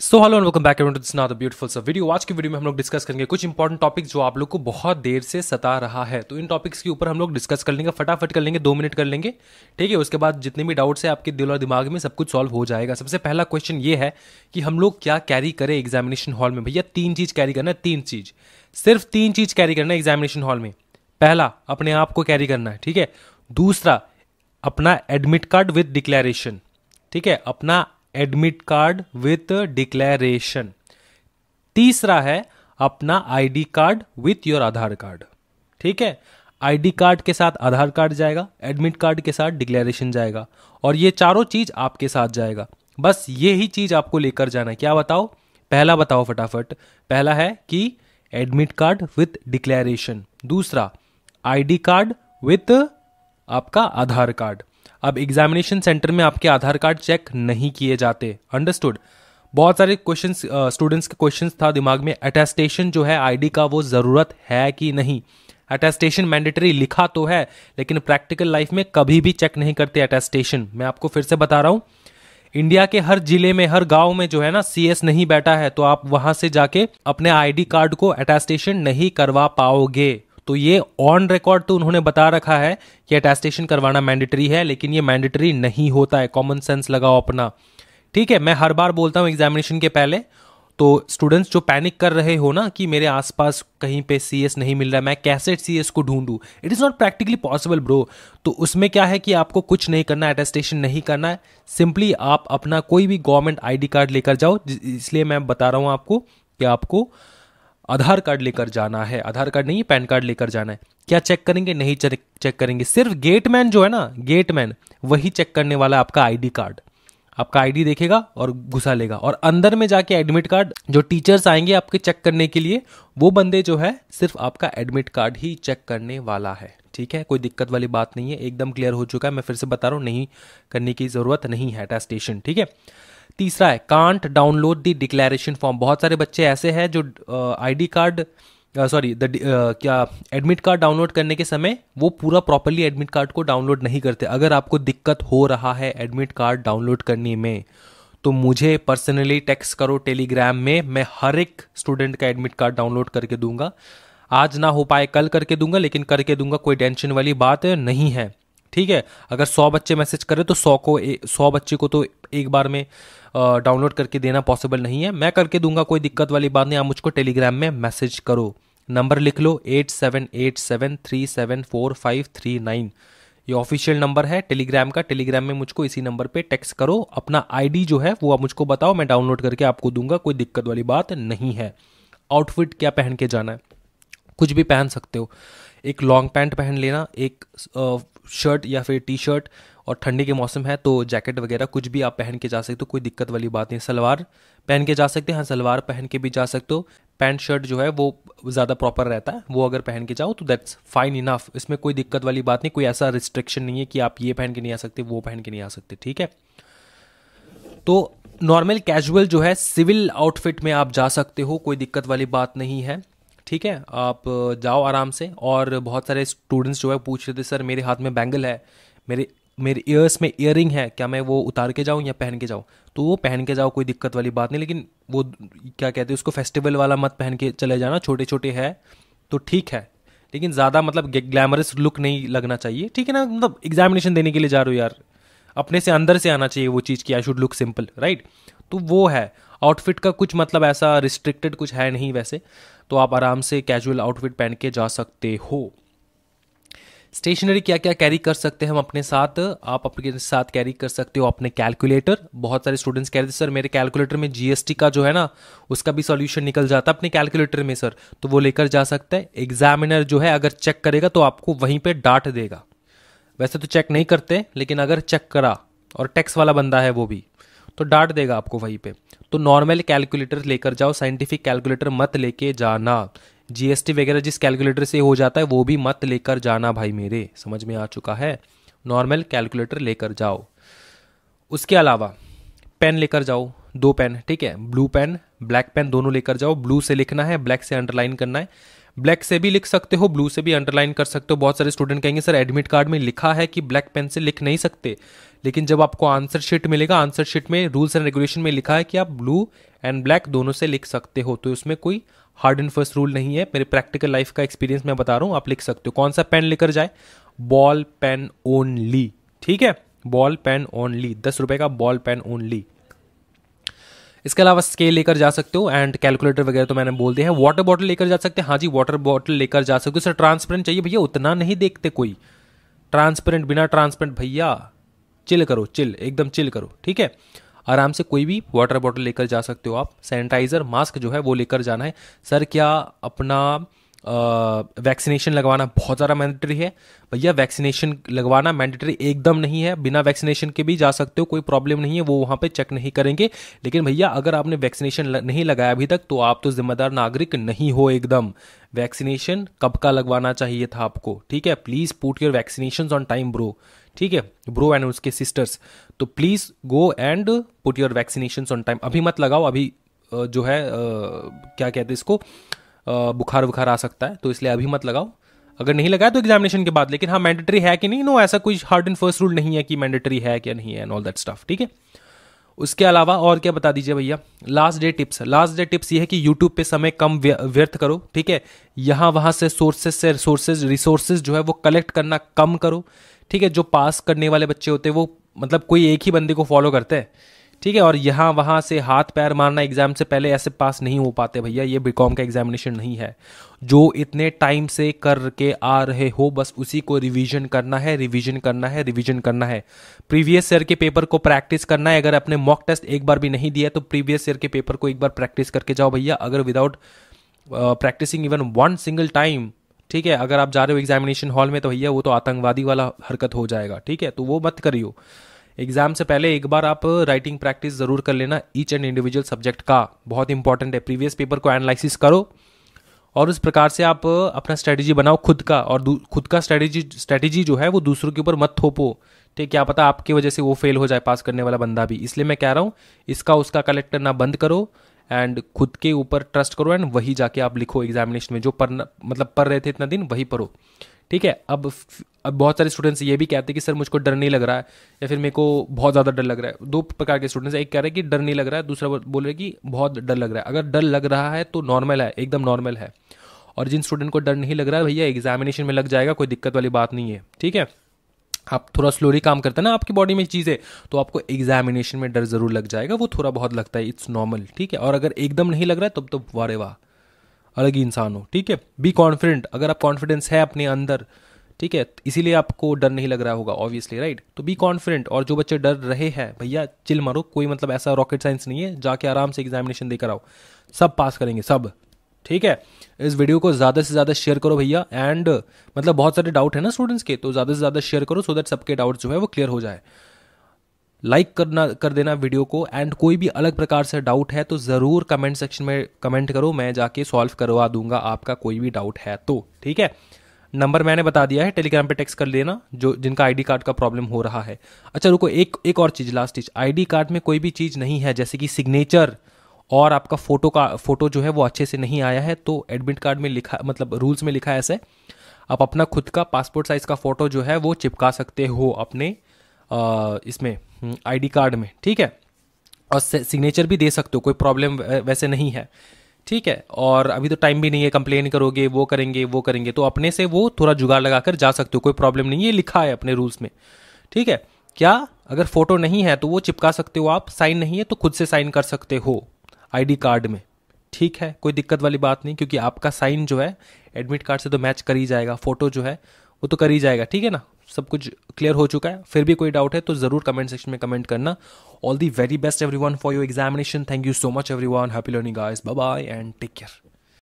so hello welcome back to this not beautiful सा video आज की वीडियो में हम लोग डिस्कस करेंगे कुछ इंपॉर्टेंट टॉपिक जो आप लोग को बहुत देर से सता रहा है तो इन टॉपिक्स के ऊपर हम लोग डिस्कस कर लेंगे फटाफट कर लेंगे दो मिनट कर लेंगे ठीक है उसके बाद जितने भी डाउट्स है आपके दिल और दिमाग में सब कुछ सॉल्व हो जाएगा सबसे पहला क्वेश्चन ये है कि हम लोग क्या कैरी करें एग्जामिनेशन हॉल में भैया तीन चीज़ कैरी करना है तीन चीज़ सिर्फ तीन चीज़ कैरी करना है एग्जामिनेशन हॉल में पहला अपने आप को कैरी करना है ठीक है दूसरा अपना एडमिट कार्ड विद डिक्लेरेशन ठीक है अपना एडमिट कार्ड विथ डिक्लेरेशन तीसरा है अपना ID card with your Aadhaar card ठीक है आईडी कार्ड के साथ आधार कार्ड जाएगा एडमिट कार्ड के साथ डिक्लेरेशन जाएगा और ये चारों चीज आपके साथ जाएगा बस ये ही चीज आपको लेकर जाना है क्या बताओ पहला बताओ फटाफट पहला है कि एडमिट कार्ड विथ डिक्लेरेशन दूसरा आईडी कार्ड विथ आपका आधार कार्ड अब एग्जामिनेशन सेंटर में आपके आधार कार्ड चेक नहीं किए जाते अंडरस्टूड बहुत सारे क्वेश्चन स्टूडेंट्स के क्वेश्चन था दिमाग में अटेस्टेशन जो है आईडी का वो ज़रूरत है कि नहीं अटेस्टेशन मैंडेटरी लिखा तो है लेकिन प्रैक्टिकल लाइफ में कभी भी चेक नहीं करते अटेस्टेशन मैं आपको फिर से बता रहा हूँ इंडिया के हर जिले में हर गांव में जो है ना सीएस नहीं बैठा है तो आप वहां से जाके अपने आईडी कार्ड को अटेस्टेशन नहीं करवा पाओगे तो ये ऑन रिकॉर्ड तो उन्होंने बता रखा है कि अटेस्टेशन करवाना मैंडेटरी है लेकिन ये मैंडेटरी नहीं होता है कॉमन सेंस लगाओ अपना ठीक है मैं हर बार बोलता हूँ एग्जामिनेशन के पहले तो स्टूडेंट्स जो पैनिक कर रहे हो ना कि मेरे आसपास कहीं पे सी नहीं मिल रहा मैं कैसे सी को ढूंढूँ it is not practically possible bro तो उसमें क्या है कि आपको कुछ नहीं करना अटेस्टेशन नहीं करना है सिंपली आप अपना कोई भी गवर्नमेंट आईडी कार्ड लेकर जाओ इसलिए मैं बता रहा हूँ आपको कि आपको आधार कार्ड लेकर जाना है आधार कार्ड नहीं पैन कार्ड लेकर जाना है क्या चेक करेंगे नहीं चेक करेंगे सिर्फ गेटमैन जो है ना गेटमैन वही चेक करने वाला है आपका आईडी कार्ड आपका आईडी देखेगा और घुसा लेगा और अंदर में जाके एडमिट कार्ड जो टीचर्स आएंगे आपके चेक करने के लिए वो बंदे जो है सिर्फ आपका एडमिट कार्ड ही चेक करने वाला है ठीक है कोई दिक्कत वाली बात नहीं है एकदम क्लियर हो चुका है मैं फिर से बता रहा हूँ नहीं करने की ज़रूरत नहीं है अटेस्टेशन ठीक है तीसरा है can't download the declaration form बहुत सारे बच्चे ऐसे हैं जो आईडी कार्ड सॉरी द क्या एडमिट कार्ड डाउनलोड करने के समय वो पूरा प्रॉपरली एडमिट कार्ड को डाउनलोड नहीं करते अगर आपको दिक्कत हो रहा है एडमिट कार्ड डाउनलोड करने में तो मुझे पर्सनली टेक्स करो टेलीग्राम में मैं हर एक स्टूडेंट का एडमिट कार्ड डाउनलोड करके दूंगा आज ना हो पाए कल करके दूंगा लेकिन करके दूंगा कोई टेंशन वाली बात नहीं है ठीक है अगर सौ बच्चे मैसेज करें तो सौ को सौ बच्चे को तो एक बार में डाउनलोड करके देना पॉसिबल नहीं है मैं करके दूंगा कोई दिक्कत वाली बात नहीं आप मुझको टेलीग्राम में मैसेज करो नंबर लिख लो eight seven eight seven three seven four five three nine ये ऑफिशियल नंबर है टेलीग्राम का टेलीग्राम में मुझको इसी नंबर पे टेक्स्ट करो अपना आईडी जो है वो आप मुझको बताओ मैं डाउनलोड करके आपको दूंगा कोई दिक्कत वाली बात नहीं है आउटफिट क्या पहन के जाना है कुछ भी पहन सकते हो एक लॉन्ग पैंट पहन लेना एक शर्ट या फिर टी शर्ट और ठंडी के मौसम है तो जैकेट वगैरह कुछ भी आप पहन के जा सकते हो कोई दिक्कत वाली बात नहीं सलवार पहन के जा सकते हैं सलवार पहन के भी जा सकते हो पैंट शर्ट जो है वो ज़्यादा प्रॉपर रहता है वो अगर पहन के जाओ तो दैट्स फाइन इनफ इसमें कोई दिक्कत वाली बात नहीं कोई ऐसा रिस्ट्रिक्शन नहीं है कि आप ये पहन के नहीं आ सकते वो पहन के नहीं आ सकते ठीक है तो नॉर्मल कैजुअल जो है सिविल आउटफिट में आप जा सकते हो कोई दिक्कत वाली बात नहीं है ठीक है आप जाओ आराम से और बहुत सारे स्टूडेंट्स जो है पूछ रहे थे सर मेरे हाथ में बैंगल है मेरे मेरे ईयर्स में इयर है क्या मैं वो उतार के जाऊँ या पहन के जाऊँ तो वो पहन के जाओ कोई दिक्कत वाली बात नहीं लेकिन वो क्या कहते हैं उसको फेस्टिवल वाला मत पहन के चले जाना छोटे छोटे है तो ठीक है लेकिन ज़्यादा मतलब ग्लैमरस लुक नहीं लगना चाहिए ठीक है ना मतलब एग्जामिनेशन देने के लिए जा रहा हो यार अपने से अंदर से आना चाहिए वो चीज़ कि I should look simple right तो वो है आउटफिट का कुछ मतलब ऐसा रिस्ट्रिक्टेड कुछ है नहीं वैसे तो आप आराम से कैजुअल आउटफिट पहन के जा सकते हो स्टेशनरी क्या क्या कैरी कर सकते हैं हम अपने साथ आप अपने साथ कैरी कर सकते हो अपने कैलकुलेटर बहुत सारे स्टूडेंट्स कह रहे थे सर मेरे कैलकुलेटर में जीएसटी का जो है ना उसका भी सॉल्यूशन निकल जाता है अपने कैलकुलेटर में सर तो वो लेकर जा सकते हैं एग्जामिनर जो है अगर चेक करेगा तो आपको वहीं पर डांट देगा वैसे तो चेक नहीं करते लेकिन अगर चेक करा और टैक्स वाला बंदा है वो भी तो डांट देगा आपको वहीं पे तो नॉर्मल कैलकुलेटर लेकर जाओ साइंटिफिक कैलकुलेटर मत लेके जाना जीएसटी वगैरह जिस कैलकुलेटर से हो जाता है वो भी मत लेकर जाना भाई मेरे समझ में आ चुका है नॉर्मल कैलकुलेटर लेकर जाओ उसके अलावा पेन लेकर जाओ दो पेन ठीक है ब्लू पेन ब्लैक पेन दोनों लेकर जाओ ब्लू से लिखना है ब्लैक से अंडरलाइन करना है ब्लैक से भी लिख सकते हो ब्लू से भी अंडरलाइन कर सकते हो बहुत सारे स्टूडेंट कहेंगे सर एडमिट कार्ड में लिखा है कि ब्लैक पेन से लिख नहीं सकते लेकिन जब आपको आंसर शीट मिलेगा आंसर शीट में रूल्स एंड रेगुलेशन में लिखा है कि आप ब्लू एंड ब्लैक दोनों से लिख सकते हो तो उसमें कोई हार्ड एंड फर्स्ट रूल नहीं है मेरे प्रैक्टिकल लाइफ का एक्सपीरियंस मैं बता रहा हूँ आप लिख सकते हो कौन सा पेन लेकर जाए बॉल पेन ओनली ठीक है बॉल पेन ओनली दस रुपए का बॉल पेन ओनली इसके अलावा स्केल लेकर जा सकते हो एंड कैलकुलेटर वगैरह तो मैंने बोल दिया है वाटर बॉटल लेकर जा सकते हैं हाँ जी वाटर बॉटल लेकर जा सकते हो सर ट्रांसपेरेंट चाहिए भैया उतना नहीं देखते कोई ट्रांसपेरेंट बिना ट्रांसपेरेंट भैया चिल करो चिल एकदम चिल करो ठीक है आराम से कोई भी वाटर बॉटल लेकर जा सकते हो आप सैनिटाइजर मास्क जो है वो लेकर जाना है सर क्या अपना वैक्सीनेशन लगवाना बहुत ज़्यादा मैंडेटरी है भैया वैक्सीनेशन लगवाना मैंडेटरी एकदम नहीं है बिना वैक्सीनेशन के भी जा सकते हो कोई प्रॉब्लम नहीं है वो वहाँ पे चेक नहीं करेंगे लेकिन भैया अगर आपने वैक्सीनेशन नहीं लगाया अभी तक तो आप तो जिम्मेदार नागरिक नहीं हो एकदम वैक्सीनेशन कब का लगवाना चाहिए था आपको ठीक है please put your vaccination on time bro ठीक है ब्रो एंड उसके सिस्टर्स तो please go and put your vaccination on time अभी मत लगाओ अभी जो है क्या कहते हैं इसको बुखार बुखार आ सकता है तो इसलिए अभी मत लगाओ अगर नहीं लगाया तो एग्जामिनेशन के बाद लेकिन हाँ मैंडेटरी है कि नहीं नो ऐसा कोई हार्ड एंड फर्स्ट रूल नहीं है कि मैंडेटरी है क्या नहीं है एंड ऑल दैट स्टफ ठीक है उसके अलावा और क्या बता दीजिए भैया last day tips last day tips ये है कि यूट्यूब पे समय कम व्यर्थ करो ठीक है यहाँ वहाँ से सोर्सेज से रिसोर्सेज रिसोर्सेज जो है वो कलेक्ट करना कम करो ठीक है जो पास करने वाले बच्चे होते हैं वो मतलब कोई एक ही बंदे को फॉलो करते हैं ठीक है और यहाँ वहाँ से हाथ पैर मारना एग्जाम से पहले ऐसे पास नहीं हो पाते भैया ये बीकॉम का एग्जामिनेशन नहीं है जो इतने टाइम से करके आ रहे हो बस उसी को रिवीजन करना है रिवीजन करना है रिवीजन करना है प्रीवियस ईयर के पेपर को प्रैक्टिस करना है अगर अपने मॉक टेस्ट एक बार भी नहीं दिया तो प्रीवियस ईयर के पेपर को एक बार प्रैक्टिस करके जाओ भैया अगर without practicing even one single time ठीक है अगर आप जा रहे हो एग्जामिनेशन हॉल में तो भैया वो तो आतंकवादी वाला हरकत हो जाएगा ठीक है तो वो मत करियो एग्जाम से पहले एक बार आप राइटिंग प्रैक्टिस जरूर कर लेना ईच एंड इंडिविजुअल सब्जेक्ट का बहुत इंपॉर्टेंट है प्रीवियस पेपर को एनालिसिस करो और उस प्रकार से आप अपना स्ट्रैटेजी बनाओ खुद का और खुद का स्ट्रैटेजी स्ट्रैटेजी जो है वो दूसरों के ऊपर मत थोपो ठीक क्या पता आपकी वजह से वो फेल हो जाए पास करने वाला बंदा भी इसलिए मैं कह रहा हूँ इसका उसका कलेक्टर ना बंद करो एंड खुद के ऊपर ट्रस्ट करो एंड वही जाके आप लिखो एग्जामिनेशन में जो पढ़ना मतलब पढ़ रहे थे इतना दिन वही पढ़ो ठीक है अब अब बहुत सारे स्टूडेंट्स ये भी कहते हैं कि सर मुझको डर नहीं लग रहा है या फिर मेरे को बहुत ज़्यादा डर लग रहा है दो प्रकार के स्टूडेंट्स एक कह रहे हैं कि डर नहीं लग रहा है दूसरा बोल रहे कि बहुत डर लग रहा है अगर डर लग रहा है तो नॉर्मल है एकदम नॉर्मल है और जिन स्टूडेंट को डर नहीं लग रहा है भैया एग्जामिनेशन में लग जाएगा कोई दिक्कत वाली बात नहीं है ठीक है आप थोड़ा स्लोली काम करते हैं ना आपकी बॉडी में चीज़ें तो आपको एग्जामिनेशन में डर ज़रूर लग जाएगा वो थोड़ा बहुत लगता है इट्स नॉर्मल ठीक है और अगर एकदम नहीं लग रहा है तब तो वारे वाह अलग ही इंसान हो ठीक है बी कॉन्फिडेंट अगर आप कॉन्फिडेंस है अपने अंदर ठीक है इसीलिए आपको डर नहीं लग रहा होगा ऑब्वियसली राइट तो बी कॉन्फिडेंट और जो बच्चे डर रहे हैं भैया चिल मारो कोई मतलब ऐसा रॉकेट साइंस नहीं है जाके आराम से एग्जामिनेशन देकर आओ सब पास करेंगे सब ठीक है इस वीडियो को ज़्यादा से ज़्यादा शेयर करो भैया एंड मतलब बहुत सारे डाउट है ना स्टूडेंट्स के तो ज़्यादा से ज़्यादा शेयर करो सो दैट सबके डाउट जो है वो क्लियर हो जाए लाइक like करना कर देना वीडियो को एंड कोई भी अलग प्रकार से डाउट है तो ज़रूर कमेंट सेक्शन में कमेंट करो मैं जाके सॉल्व करवा दूंगा आपका कोई भी डाउट है तो ठीक है नंबर मैंने बता दिया है टेलीग्राम पे टेक्स्ट कर लेना जो जिनका आईडी कार्ड का प्रॉब्लम हो रहा है अच्छा रुको एक एक और चीज़ लास्ट चीज़ आईडी कार्ड में कोई भी चीज़ नहीं है जैसे कि सिग्नेचर और आपका फोटो का फोटो जो है वो अच्छे से नहीं आया है तो एडमिट कार्ड में लिखा मतलब रूल्स में लिखा है ऐसे आप अपना खुद का पासपोर्ट साइज़ का फ़ोटो जो है वो चिपका सकते हो अपने आ, इसमें आईडी हम्म, कार्ड में ठीक है और सिग्नेचर भी दे सकते हो कोई प्रॉब्लम वैसे नहीं है ठीक है और अभी तो टाइम भी नहीं है कंप्लेन करोगे वो करेंगे वो करेंगे तो अपने से वो थोड़ा जुगाड़ लगाकर जा सकते हो कोई प्रॉब्लम नहीं है लिखा है अपने रूल्स में ठीक है क्या अगर फोटो नहीं है तो वो चिपका सकते हो आप साइन नहीं है तो खुद से साइन कर सकते हो आईडी कार्ड में ठीक है कोई दिक्कत वाली बात नहीं क्योंकि आपका साइन जो है एडमिट कार्ड से तो मैच कर ही जाएगा फोटो जो है वो तो कर ही जाएगा ठीक है ना सब कुछ क्लियर हो चुका है फिर भी कोई डाउट है तो ज़रूर कमेंट सेक्शन में कमेंट करना all the very best everyone for your examination thank you so much everyone happy learning guys bye bye and take care